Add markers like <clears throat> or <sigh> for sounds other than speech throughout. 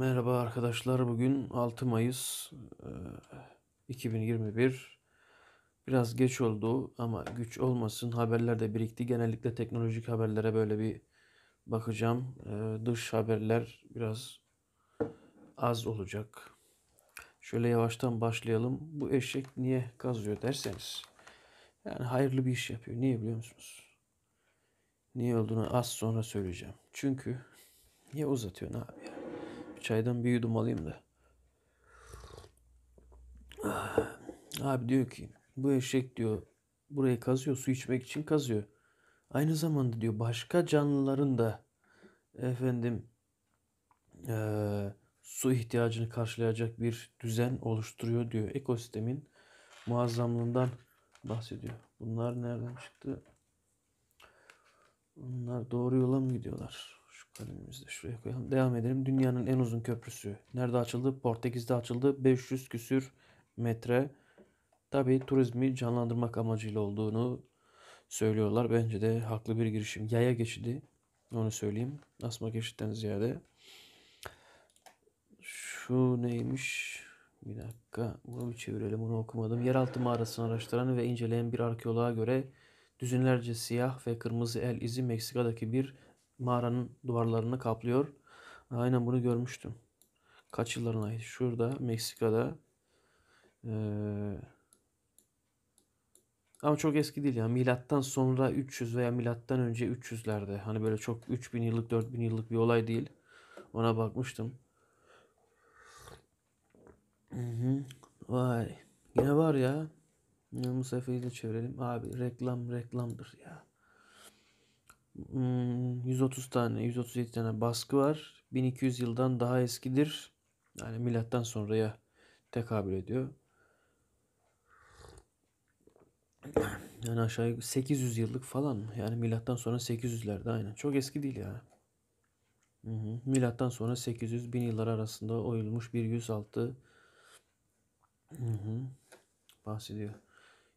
Merhaba arkadaşlar. Bugün 6 Mayıs 2021. Biraz geç oldu ama güç olmasın. Haberler de birikti. Genellikle teknolojik haberlere böyle bir bakacağım. Dış haberler biraz az olacak. Şöyle yavaştan başlayalım. Bu eşek niye kazıyor derseniz. Yani hayırlı bir iş yapıyor. Niye biliyor musunuz? Niye olduğunu az sonra söyleyeceğim. Çünkü niye uzatıyorsun abi ya? Çaydan bir yudum alayım da. Ah, abi diyor ki bu eşek diyor burayı kazıyor su içmek için kazıyor. Aynı zamanda diyor başka canlıların da efendim e, su ihtiyacını karşılayacak bir düzen oluşturuyor diyor. Ekosistemin muazzamlığından bahsediyor. Bunlar nereden çıktı? Bunlar doğru yola mı gidiyorlar? Şu kalemimizi de şuraya koyalım. Devam edelim. Dünyanın en uzun köprüsü. Nerede açıldı? Portekiz'de açıldı. 500 küsür metre. Tabi turizmi canlandırmak amacıyla olduğunu söylüyorlar. Bence de haklı bir girişim. Yaya geçidi. Onu söyleyeyim. Asma geçitten ziyade. Şu neymiş? Bir dakika. Bunu bir çevirelim. Bunu okumadım. Yeraltı mağarasını araştıran ve inceleyen bir arkeoloğa göre düzinlerce siyah ve kırmızı el izi Meksika'daki bir mağaranın duvarlarını kaplıyor. Aynen bunu görmüştüm. Kaç yıllarına ait. Şurada Meksika'da. Ee, ama çok eski değil ya. Milattan sonra 300 veya milattan önce 300'lerde. Hani böyle çok 3000 yıllık 4000 yıllık bir olay değil. Ona bakmıştım. Hı hı. Vay. Yine var ya. Bu Musafe'yi de çevirelim. Abi reklam reklamdır ya. 130 hmm, tane, 137 tane baskı var. 1200 yıldan daha eskidir. Yani milattan sonraya tekabül ediyor. Yani aşağı 800 yıllık falan. Yani milattan sonra 800'lerde aynen. Çok eski değil ya. Hı hı. Milattan sonra 800 bin yıllar arasında oyulmuş bir 106 hı hı. bahsediyor.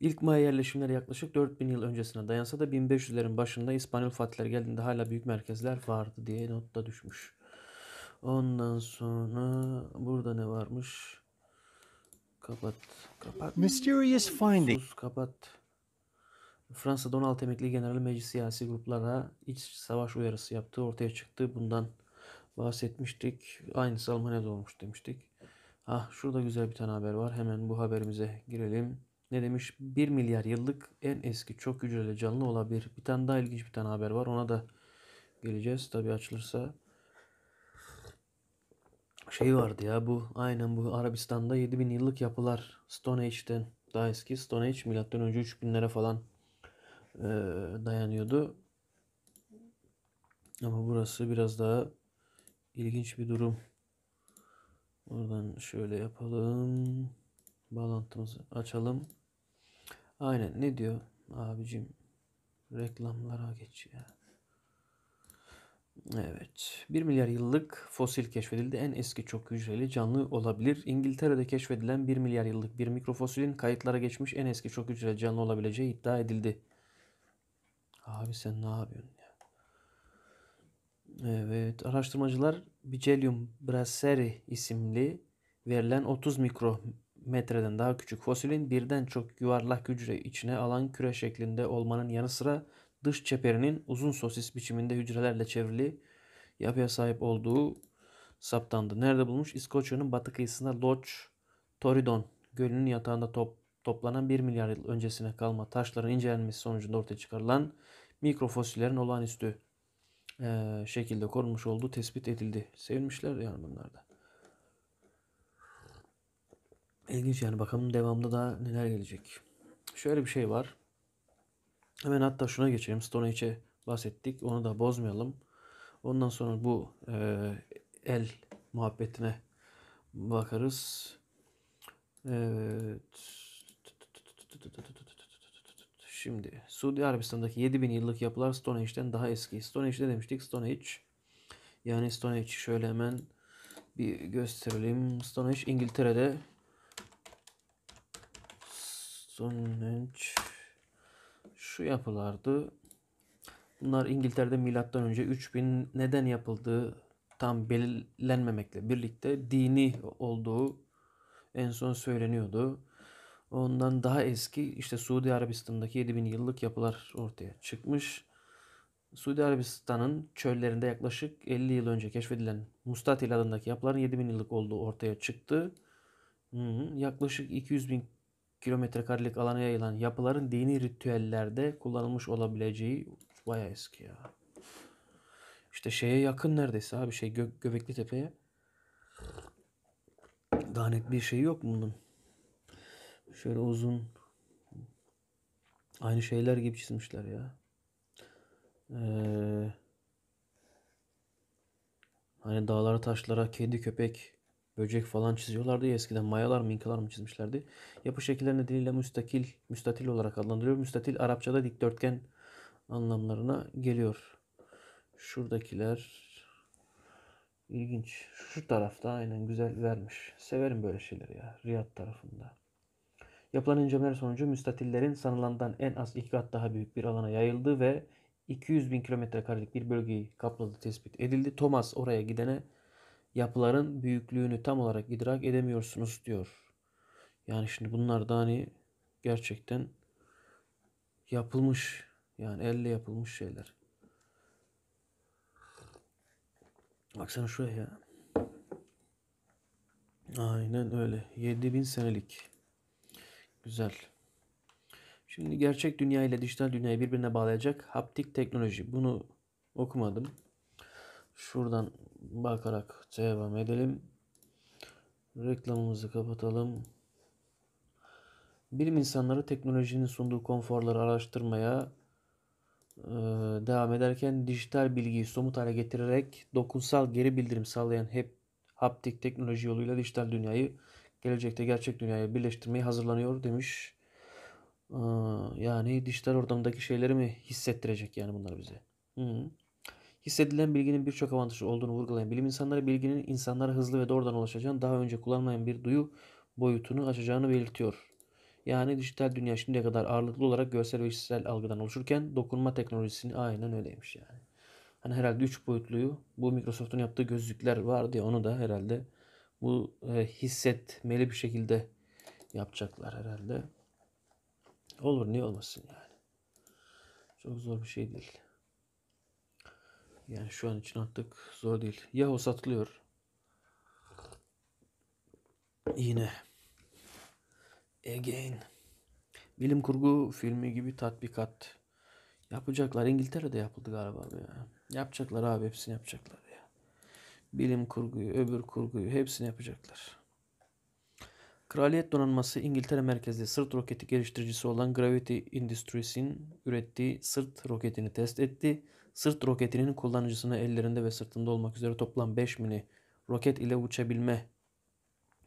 İlk Maya yerleşimleri yaklaşık 4000 yıl öncesine dayansa da 1500'lerin başında İspanyol fatihler geldiğinde hala büyük merkezler vardı diye not da düşmüş. Ondan sonra burada ne varmış? Kapat, kapat. Mysterious finding. Sus, kapat. Fransa 16 emekli general meclis siyasi gruplara iç savaş uyarısı yaptığı ortaya çıktı. Bundan bahsetmiştik. Aynısı Almanya'da olmuş demiştik. Ah şurada güzel bir tane haber var. Hemen bu haberimize girelim ne demiş 1 milyar yıllık en eski çok hücreli canlı olabilir. Bir tane daha ilginç bir tane haber var. Ona da geleceğiz. Tabi açılırsa şey vardı ya bu aynen bu Arabistan'da 7000 yıllık yapılar Stone Age'den daha eski Stone Age milattan önce 3000'lere falan e, dayanıyordu. Ama burası biraz daha ilginç bir durum. Buradan şöyle yapalım bağlantımızı açalım. Aynen ne diyor abicim? Reklamlara geç ya. Evet. 1 milyar yıllık fosil keşfedildi. En eski çok hücreli canlı olabilir. İngiltere'de keşfedilen 1 milyar yıllık bir mikrofosilin kayıtlara geçmiş en eski çok hücreli canlı olabileceği iddia edildi. Abi sen ne yapıyorsun ya? Evet. Araştırmacılar Bicelium braseri isimli verilen 30 mikro metreden daha küçük fosilin birden çok yuvarlak hücre içine alan küre şeklinde olmanın yanı sıra dış çeperinin uzun sosis biçiminde hücrelerle çevrili yapıya sahip olduğu saptandı. Nerede bulmuş? İskoçya'nın batı kıyısında Loch Torridon gölünün yatağında top, toplanan 1 milyar yıl öncesine kalma taşların incelenmesi sonucunda ortaya çıkarılan mikrofosillerin olağanüstü e, şekilde korunmuş olduğu tespit edildi. Sevinmişler yani bunlarda ilginç yani bakalım devamında daha neler gelecek. Şöyle bir şey var. Hemen hatta şuna geçelim. Stone Age'e bahsettik. Onu da bozmayalım. Ondan sonra bu e, el muhabbetine bakarız. Evet. Şimdi Suudi Arabistan'daki 7000 yıllık yapılar Stonehenge'den daha eski. Stonehenge ne demiştik? Stonehenge. Yani Stonehenge şöyle hemen bir gösterelim. Stonehenge İngiltere'de Stonehenge şu yapılardı. Bunlar İngiltere'de milattan önce 3000 neden yapıldığı tam belirlenmemekle birlikte dini olduğu en son söyleniyordu. Ondan daha eski işte Suudi Arabistan'daki 7000 yıllık yapılar ortaya çıkmış. Suudi Arabistan'ın çöllerinde yaklaşık 50 yıl önce keşfedilen Mustatil adındaki yapıların 7000 yıllık olduğu ortaya çıktı. Yaklaşık 200 bin kilometrekarelik alana yayılan yapıların dini ritüellerde kullanılmış olabileceği bayağı eski ya. İşte şeye yakın neredeyse abi şey Gö Göbekli Tepe'ye. Daha net bir şey yok bunun. Şöyle uzun aynı şeyler gibi çizmişler ya. Ee, hani dağlara taşlara kedi köpek böcek falan çiziyorlardı ya eskiden mayalar mı inkalar mı çizmişlerdi. Yapı şekillerine diliyle müstakil, müstatil olarak adlandırılıyor. Müstatil Arapçada dikdörtgen anlamlarına geliyor. Şuradakiler ilginç. Şu tarafta aynen güzel vermiş. Severim böyle şeyleri ya Riyad tarafında. Yapılan incelemeler sonucu müstatillerin sanılandan en az iki kat daha büyük bir alana yayıldı ve 200 bin kilometre karelik bir bölgeyi kapladığı tespit edildi. Thomas oraya gidene yapıların büyüklüğünü tam olarak idrak edemiyorsunuz diyor. Yani şimdi bunlar da hani gerçekten yapılmış yani elle yapılmış şeyler. Baksana şuraya ya. Aynen öyle. 7000 senelik. Güzel. Şimdi gerçek dünya ile dijital dünyayı birbirine bağlayacak haptik teknoloji. Bunu okumadım. Şuradan bakarak devam edelim. Reklamımızı kapatalım. Bilim insanları teknolojinin sunduğu konforları araştırmaya e, devam ederken dijital bilgiyi somut hale getirerek dokunsal geri bildirim sağlayan hep haptik teknoloji yoluyla dijital dünyayı gelecekte gerçek dünyaya birleştirmeyi hazırlanıyor demiş. E, yani dijital ortamdaki şeyleri mi hissettirecek yani bunlar bize? Hı. -hı. Hissedilen bilginin birçok avantajı olduğunu vurgulayan bilim insanları bilginin insanlara hızlı ve doğrudan ulaşacağını daha önce kullanmayan bir duyu boyutunu açacağını belirtiyor. Yani dijital dünya şimdiye kadar ağırlıklı olarak görsel ve işitsel algıdan oluşurken dokunma teknolojisini aynen öyleymiş yani. Hani herhalde 3 boyutluyu bu Microsoft'un yaptığı gözlükler var diye onu da herhalde bu e, hissetmeli bir şekilde yapacaklar herhalde. Olur niye olmasın yani. Çok zor bir şey değil. Yani şu an için artık zor değil. Yahoo satılıyor. Yine. Again. Bilim kurgu filmi gibi tatbikat. Yapacaklar. İngiltere'de yapıldı galiba ya. Yapacaklar abi hepsini yapacaklar ya. Bilim kurguyu, öbür kurguyu hepsini yapacaklar. Kraliyet Donanması İngiltere merkezli sırt roketi geliştiricisi olan Gravity Industries'in ürettiği sırt roketini test etti sırt roketinin kullanıcısını ellerinde ve sırtında olmak üzere toplam 5 mini roket ile uçabilme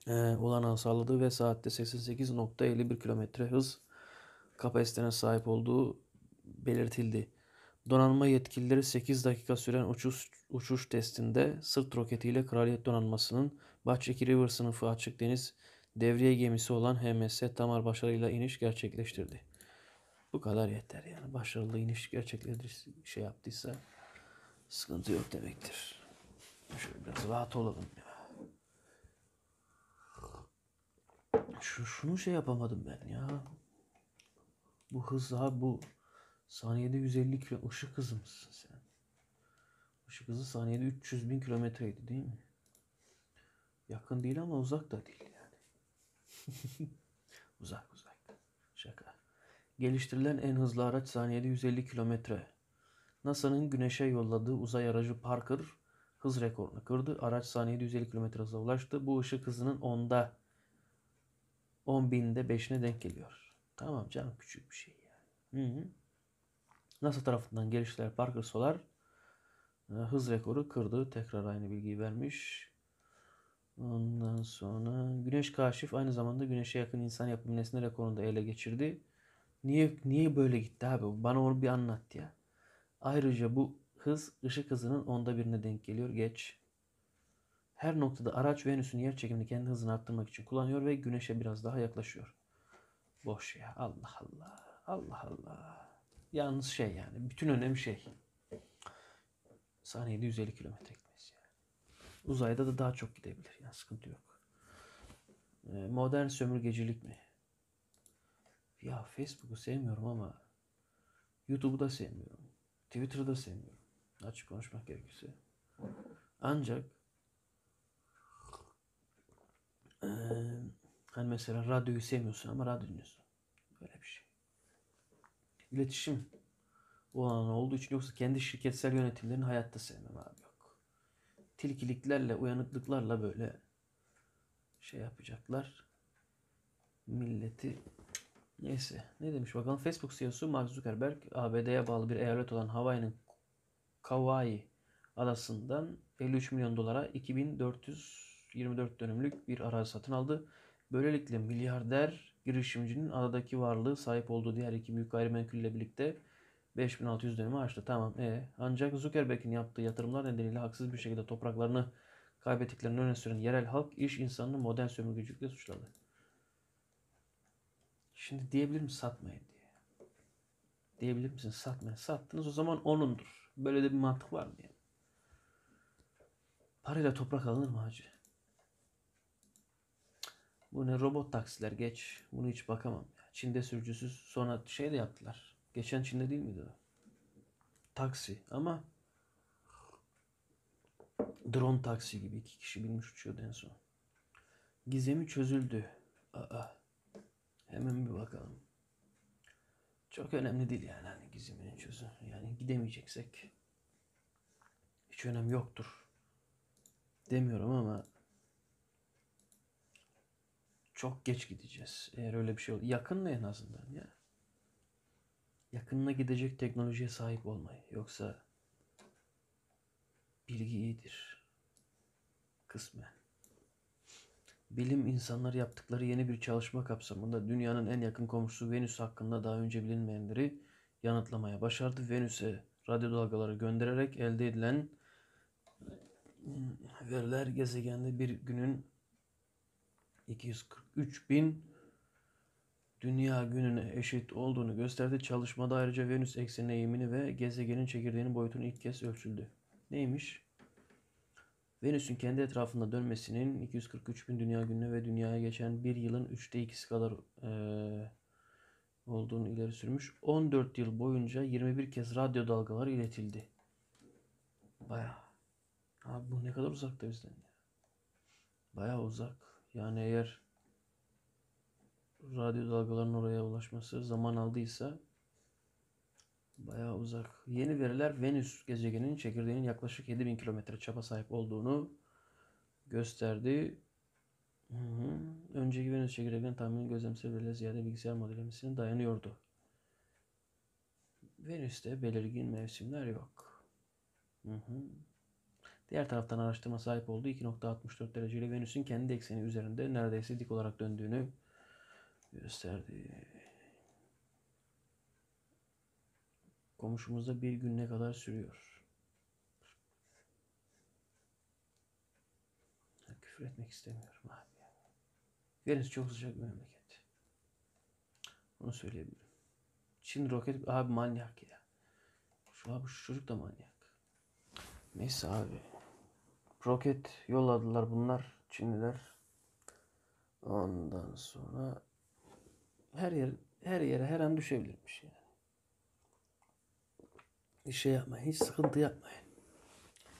e, olanağı sağladığı ve saatte 88.51 kilometre hız kapasitesine sahip olduğu belirtildi. Donanma yetkilileri 8 dakika süren uçuş, uçuş testinde sırt roketiyle Kraliyet Donanması'nın Bahçeki River sınıfı açık deniz devriye gemisi olan HMS Tamar başarıyla iniş gerçekleştirdi. Bu kadar yeter yani. Başarılı iniş gerçekleştirirse şey yaptıysa sıkıntı yok demektir. Şöyle biraz rahat olalım ya. Şu, şunu şey yapamadım ben ya. Bu hız bu saniyede 150 kilo ışık hızı mısın sen? Işık hızı saniyede 300 bin kilometreydi değil mi? Yakın değil ama uzak da değil yani. <laughs> uzak uzak. Şaka. Geliştirilen en hızlı araç saniyede 150 kilometre. NASA'nın Güneş'e yolladığı uzay aracı Parker hız rekorunu kırdı. Araç saniyede 150 km hıza ulaştı. Bu ışık hızının 10'da 10 binde 5'ine denk geliyor. Tamam canım küçük bir şey yani. Hı hı. NASA tarafından geliştirilen Parker Solar e, hız rekoru kırdı. Tekrar aynı bilgiyi vermiş. Ondan sonra Güneş Kaşif aynı zamanda Güneş'e yakın insan yapımı nesne rekorunu da ele geçirdi. Niye niye böyle gitti abi? Bana onu bir anlat ya. Ayrıca bu hız ışık hızının onda birine denk geliyor. Geç. Her noktada araç Venüs'ün yer çekimini kendi hızını arttırmak için kullanıyor ve güneşe biraz daha yaklaşıyor. Boş ya. Allah Allah. Allah Allah. Yalnız şey yani. Bütün önemli şey. Saniyede 150 kilometre gitmesi yani. Uzayda da daha çok gidebilir. Yani sıkıntı yok. Ee, modern sömürgecilik mi? Ya Facebook'u sevmiyorum ama YouTube'u da sevmiyorum. Twitter'ı da sevmiyorum. Açık konuşmak gerekirse. Ancak e, hani mesela radyoyu sevmiyorsun ama radyo dinliyorsun. Böyle bir şey. İletişim olan olduğu için yoksa kendi şirketsel yönetimlerini hayatta sevmem abi yok. Tilkiliklerle, uyanıklıklarla böyle şey yapacaklar. Milleti Neyse ne demiş bakalım. Facebook CEO'su Mark Zuckerberg ABD'ye bağlı bir eyalet olan Hawaii'nin Kauai adasından 53 milyon dolara 2424 dönümlük bir arazi satın aldı. Böylelikle milyarder girişimcinin adadaki varlığı sahip olduğu diğer iki büyük gayrimenkulle birlikte 5600 dönümü aştı. Tamam e. ancak Zuckerberg'in yaptığı yatırımlar nedeniyle haksız bir şekilde topraklarını kaybettiklerini öne süren yerel halk iş insanını modern sömürgecilikle suçladı. Şimdi diyebilir misin satmayın diye. Diyebilir misin satmayın. Sattınız o zaman onundur. Böyle de bir mantık var mı yani? Parayla toprak alınır mı hacı? Bu ne robot taksiler geç. Bunu hiç bakamam. Ya. Çin'de sürücüsüz sonra şey de yaptılar. Geçen Çin'de değil miydi o? Taksi ama drone taksi gibi iki kişi binmiş uçuyordu en son. Gizemi çözüldü. Aa, Hemen bir bakalım. Çok önemli değil yani hani gizeminin çözü. Yani gidemeyeceksek hiç önem yoktur demiyorum ama çok geç gideceğiz. Eğer öyle bir şey olur. Yakınla en azından ya. Yakınına gidecek teknolojiye sahip olmayı. Yoksa bilgi iyidir. Kısmen. Bilim insanları yaptıkları yeni bir çalışma kapsamında dünyanın en yakın komşusu Venüs hakkında daha önce bilinmeyenleri yanıtlamaya başardı. Venüs'e radyo dalgaları göndererek elde edilen e, veriler gezegende bir günün 243 bin dünya gününe eşit olduğunu gösterdi. Çalışmada ayrıca Venüs ekseni eğimini ve gezegenin çekirdeğinin boyutunu ilk kez ölçüldü. Neymiş? Venüs'ün kendi etrafında dönmesinin 243 bin dünya günü ve dünyaya geçen bir yılın 3'te 2'si kadar e, olduğunu ileri sürmüş. 14 yıl boyunca 21 kez radyo dalgaları iletildi. Baya. Abi bu ne kadar uzakta bizden ya. Baya uzak. Yani eğer radyo dalgalarının oraya ulaşması zaman aldıysa Bayağı uzak. Yeni veriler Venüs gezegeninin çekirdeğinin yaklaşık 7000 kilometre çapa sahip olduğunu gösterdi. Hı hı. Önceki Venüs çekirdeğinin tahmini gözlemsel gözlemseleriyle ziyade bilgisayar modellemesine dayanıyordu. Venüs'te belirgin mevsimler yok. Hı hı. Diğer taraftan araştırma sahip olduğu 2.64 dereceyle Venüs'ün kendi ekseni üzerinde neredeyse dik olarak döndüğünü gösterdi. Komşumuzda bir gün ne kadar sürüyor? Küfür etmek istemiyorum abi. Venüs çok sıcak bir memleket. Onu söyleyebilirim. Çin roket abi manyak ya. Şu abi şu çocuk da manyak. Neyse abi. Roket yolladılar bunlar Çinliler. Ondan sonra her yer her yere her an düşebilirmiş yani şey yapmayın. Hiç sıkıntı yapmayın.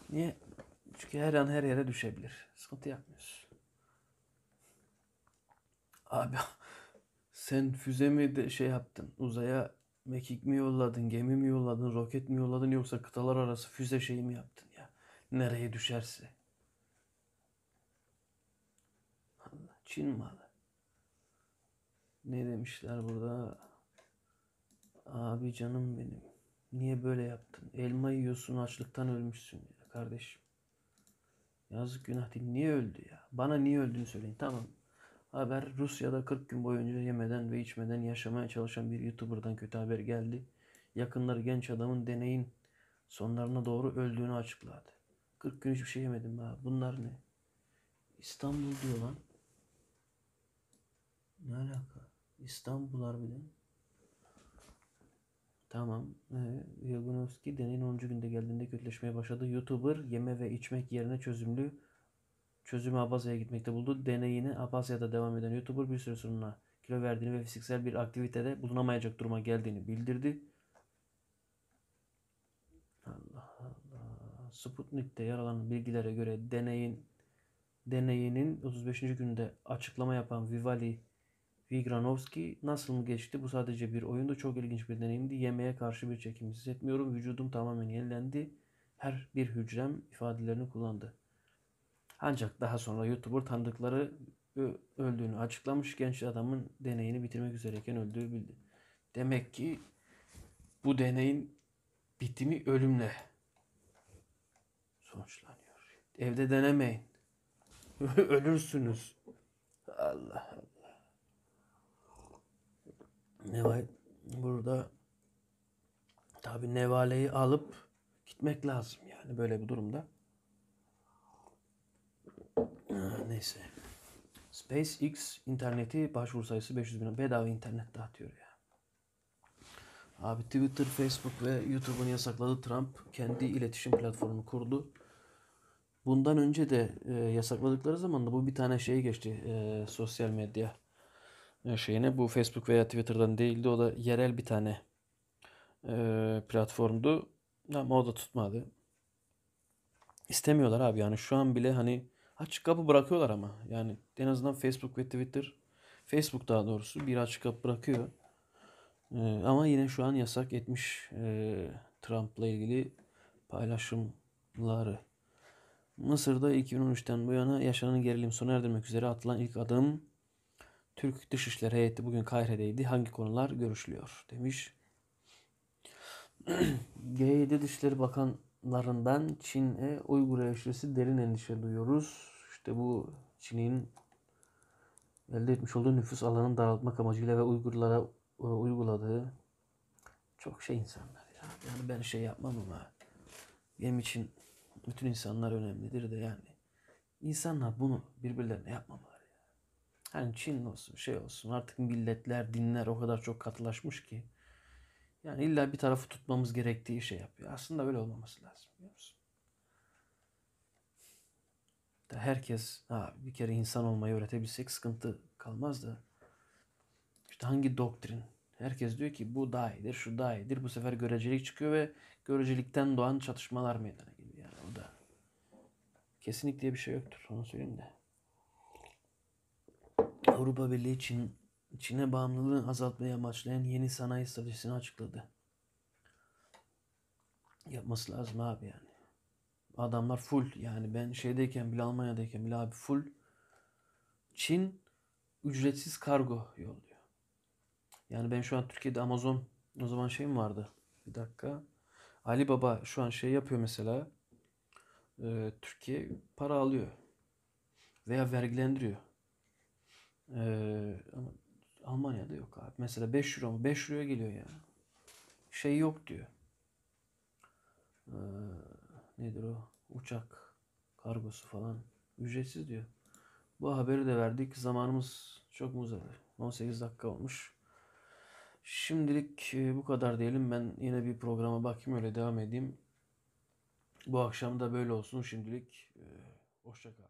Niye? Çünkü her an her yere düşebilir. Sıkıntı yapmıyorsun. Abi <laughs> sen füze mi de şey yaptın? Uzaya mekik mi yolladın? Gemi mi yolladın? Roket mi yolladın? Yoksa kıtalar arası füze şeyi mi yaptın ya? Nereye düşerse. Allah Çin malı. Ne demişler burada? Abi canım benim. Niye böyle yaptın? Elma yiyorsun açlıktan ölmüşsün ya kardeşim. Yazık günah değil. Niye öldü ya? Bana niye öldüğünü söyleyin. Tamam. Haber Rusya'da 40 gün boyunca yemeden ve içmeden yaşamaya çalışan bir YouTuber'dan kötü haber geldi. Yakınları genç adamın deneyin sonlarına doğru öldüğünü açıkladı. 40 gün hiçbir şey yemedim ha. Bunlar ne? İstanbul diyor lan. Ne alaka? İstanbul harbiden. Tamam. Ee, Yagunovski deneyin 10. günde geldiğinde kötüleşmeye başladı. YouTuber yeme ve içmek yerine çözümlü çözümü Abasya'ya gitmekte buldu. Deneyini Abasya'da devam eden YouTuber bir süre sonra kilo verdiğini ve fiziksel bir aktivitede bulunamayacak duruma geldiğini bildirdi. Allah Allah. Sputnik'te yer alan bilgilere göre deneyin deneyinin 35. günde açıklama yapan Vivali Vigranovski nasıl mı geçti? Bu sadece bir oyundu, çok ilginç bir deneyimdi. Yemeğe karşı bir çekim hissetmiyorum. Vücudum tamamen yenilendi. Her bir hücrem ifadelerini kullandı. Ancak daha sonra YouTuber tanıdıkları öldüğünü açıklamış. Genç adamın deneyini bitirmek üzereyken öldüğü bildi. Demek ki bu deneyin bitimi ölümle sonuçlanıyor. Evde denemeyin. <laughs> Ölürsünüz. Allah Allah. Neva burada tabi nevaleyi alıp gitmek lazım yani böyle bir durumda. Neyse. SpaceX interneti başvuru sayısı 500 bin. Bedava internet dağıtıyor ya. Abi Twitter, Facebook ve YouTube'un yasakladı Trump kendi iletişim platformunu kurdu. Bundan önce de e, yasakladıkları zaman da bu bir tane şey geçti e, sosyal medya şeyine. Bu Facebook veya Twitter'dan değildi. O da yerel bir tane e, platformdu. Ama o da tutmadı. İstemiyorlar abi yani şu an bile hani açık kapı bırakıyorlar ama. Yani en azından Facebook ve Twitter Facebook daha doğrusu bir açık kapı bırakıyor. E, ama yine şu an yasak etmiş e, Trump'la ilgili paylaşımları. Mısır'da 2013'ten bu yana yaşanan gerilim sona erdirmek üzere atılan ilk adım Türk Dışişleri Heyeti bugün Kahire'deydi. Hangi konular görüşülüyor demiş. <clears throat> G7 Dışişleri Bakanlarından Çin'e Uygur eleştirisi derin endişe duyuyoruz. İşte bu Çin'in elde etmiş olduğu nüfus alanını daraltmak amacıyla ve Uygurlara e, uyguladığı çok şey insanlar ya. Yani ben şey yapmam ama benim için bütün insanlar önemlidir de yani insanlar bunu birbirlerine yapmamalı. Hani Çin olsun şey olsun artık milletler, dinler o kadar çok katılaşmış ki. Yani illa bir tarafı tutmamız gerektiği şey yapıyor. Aslında böyle olmaması lazım biliyor musun? Da Herkes ha, bir kere insan olmayı öğretebilsek sıkıntı kalmaz da. İşte hangi doktrin? Herkes diyor ki bu daha iyidir, şu daha iyidir. Bu sefer görecelik çıkıyor ve görecelikten doğan çatışmalar meydana geliyor. Yani o da kesinlikle bir şey yoktur. Onu söyleyeyim de. Avrupa Birliği Çin, Çin'e bağımlılığını azaltmaya amaçlayan yeni sanayi stratejisini açıkladı. Yapması lazım abi yani. Adamlar full yani ben şeydeyken bile Almanya'dayken bile abi full Çin ücretsiz kargo yolluyor. Yani ben şu an Türkiye'de Amazon o zaman şey mi vardı? Bir dakika. Ali Baba şu an şey yapıyor mesela. E, Türkiye para alıyor veya vergilendiriyor. Ee, ama Almanya'da yok abi. Mesela 5 euro mu? 5 euroya geliyor ya. Şey yok diyor. Ee, nedir o? Uçak kargosu falan. Ücretsiz diyor. Bu haberi de verdik. Zamanımız çok mu uzadı? 18 dakika olmuş. Şimdilik e, bu kadar diyelim. Ben yine bir programa bakayım öyle devam edeyim. Bu akşam da böyle olsun şimdilik. Ee, hoşça kal.